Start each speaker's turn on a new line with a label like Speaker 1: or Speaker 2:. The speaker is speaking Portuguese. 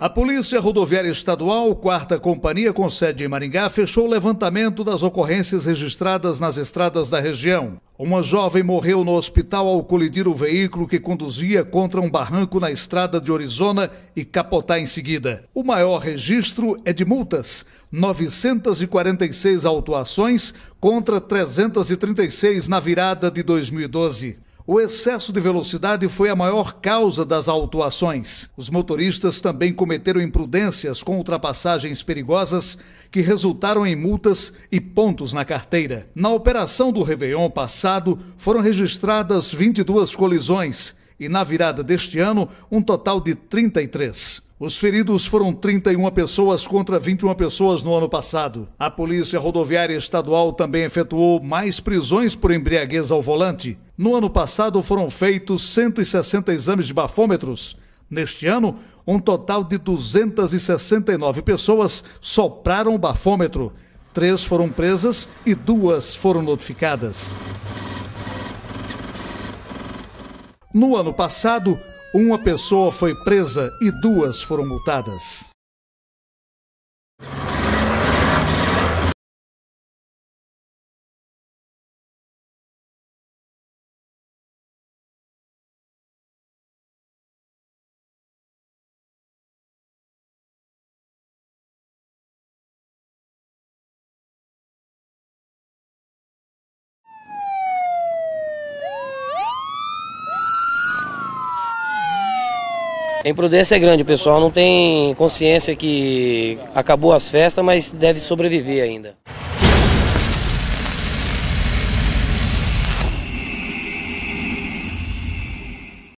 Speaker 1: A Polícia Rodoviária Estadual, quarta companhia com sede em Maringá, fechou o levantamento das ocorrências registradas nas estradas da região. Uma jovem morreu no hospital ao colidir o veículo que conduzia contra um barranco na estrada de Orizona e capotar em seguida. O maior registro é de multas, 946 autuações contra 336 na virada de 2012. O excesso de velocidade foi a maior causa das autuações. Os motoristas também cometeram imprudências com ultrapassagens perigosas que resultaram em multas e pontos na carteira. Na operação do Réveillon passado, foram registradas 22 colisões e, na virada deste ano, um total de 33. Os feridos foram 31 pessoas contra 21 pessoas no ano passado. A Polícia Rodoviária Estadual também efetuou mais prisões por embriaguez ao volante. No ano passado foram feitos 160 exames de bafômetros. Neste ano, um total de 269 pessoas sopraram o bafômetro. Três foram presas e duas foram notificadas. No ano passado, uma pessoa foi presa e duas foram multadas.
Speaker 2: A imprudência é grande, o pessoal não tem consciência que acabou as festas, mas deve sobreviver ainda.